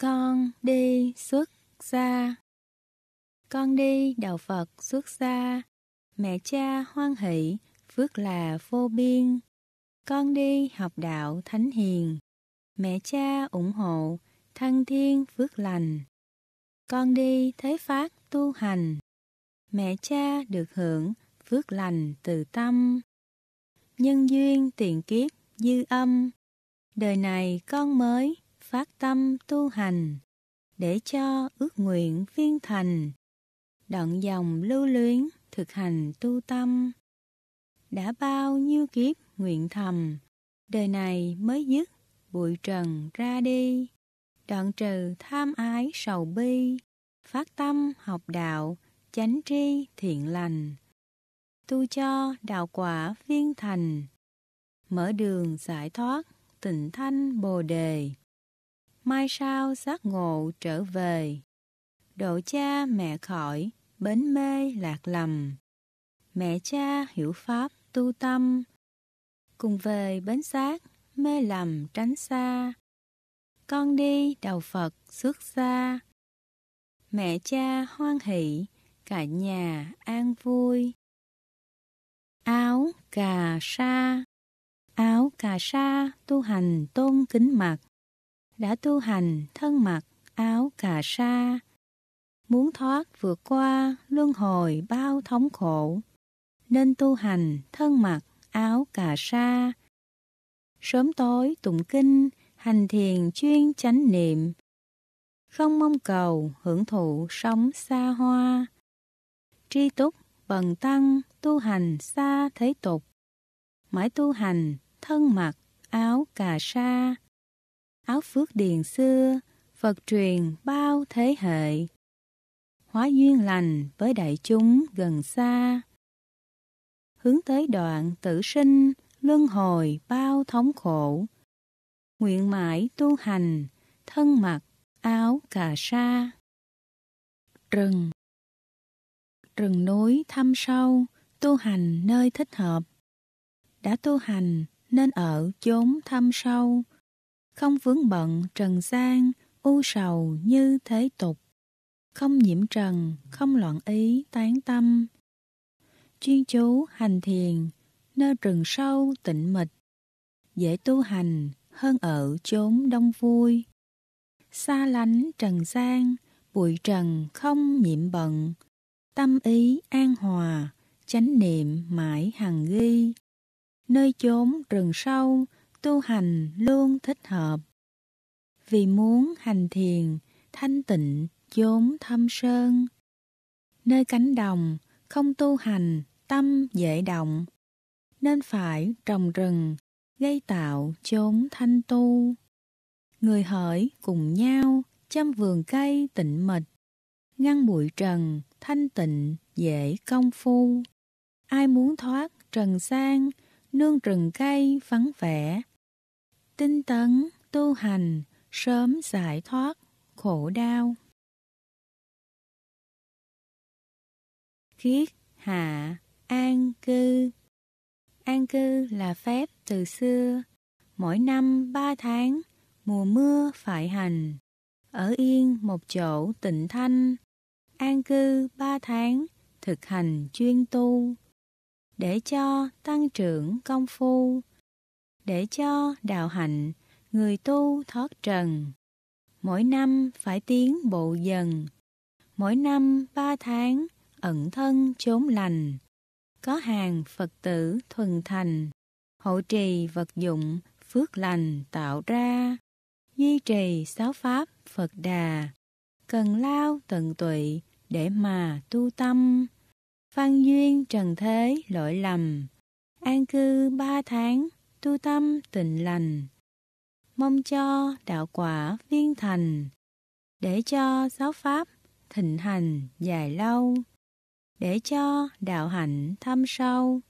Con đi xuất gia. Con đi đạo Phật xuất gia. Mẹ cha hoan hỷ, phước là vô biên. Con đi học đạo thánh hiền. Mẹ cha ủng hộ, thăng thiên phước lành. Con đi thế pháp tu hành. Mẹ cha được hưởng phước lành từ tâm. Nhân duyên tiền kiếp dư âm. Đời này con mới phát tâm tu hành, để cho ước nguyện viên thành, đoạn dòng lưu luyến thực hành tu tâm. Đã bao nhiêu kiếp nguyện thầm, đời này mới dứt bụi trần ra đi, đoạn trừ tham ái sầu bi, phát tâm học đạo, chánh tri thiện lành. Tu cho đạo quả viên thành, mở đường giải thoát tịnh thanh bồ đề mai sau giác ngộ trở về. Độ cha mẹ khỏi, bến mê lạc lầm. Mẹ cha hiểu pháp tu tâm, cùng về bến xác mê lầm tránh xa. Con đi đầu Phật xuất xa. Mẹ cha hoan hỷ, cả nhà an vui. Áo cà sa Áo cà sa tu hành tôn kính mặt đã tu hành thân mặc áo cà sa, muốn thoát vượt qua luân hồi bao thống khổ, nên tu hành thân mặc áo cà sa. Sớm tối tụng kinh, hành thiền chuyên chánh niệm, không mong cầu hưởng thụ sống xa hoa. Tri túc bần tăng tu hành xa thế tục, mãi tu hành thân mặc áo cà sa áo phước điền xưa, Phật truyền bao thế hệ. Hóa duyên lành với đại chúng gần xa. Hướng tới đoạn tử sinh, luân hồi bao thống khổ. Nguyện mãi tu hành, thân mặc áo cà sa. Rừng Rừng núi thăm sâu, tu hành nơi thích hợp. Đã tu hành nên ở chốn thăm sâu không vướng bận trần gian, u sầu như thế tục, không nhiễm trần, không loạn ý, tán tâm. Chuyên chú hành thiền, nơi rừng sâu tịnh mịch, dễ tu hành hơn ở chốn đông vui. Xa lánh trần gian, bụi trần không nhiễm bận, tâm ý an hòa, chánh niệm mãi hằng ghi. Nơi chốn rừng sâu, tu hành luôn thích hợp. Vì muốn hành thiền, thanh tịnh, chốn thâm sơn. Nơi cánh đồng, không tu hành, tâm dễ động. Nên phải trồng rừng, gây tạo chốn thanh tu. Người hỡi cùng nhau, chăm vườn cây tịnh mịch. Ngăn bụi trần, thanh tịnh, dễ công phu. Ai muốn thoát trần sang, nương rừng cây vắng vẻ, tinh tấn, tu hành, sớm giải thoát, khổ đau. Kiết hạ an cư An cư là phép từ xưa, mỗi năm ba tháng, mùa mưa phải hành. Ở yên một chỗ tịnh thanh, an cư ba tháng, thực hành chuyên tu. Để cho tăng trưởng công phu, để cho đạo hạnh người tu thoát trần. Mỗi năm phải tiến bộ dần. Mỗi năm ba tháng ẩn thân chốn lành. Có hàng Phật tử thuần thành, hộ trì vật dụng phước lành tạo ra, duy trì sáu pháp Phật đà, cần lao tận tụy để mà tu tâm. Văn duyên trần thế lỗi lầm, an cư ba tháng tu tâm tịnh lành. Mong cho đạo quả viên thành, để cho giáo pháp thịnh hành dài lâu, để cho đạo hạnh thâm sâu.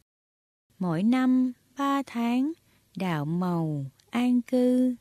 Mỗi năm ba tháng, đạo màu an cư.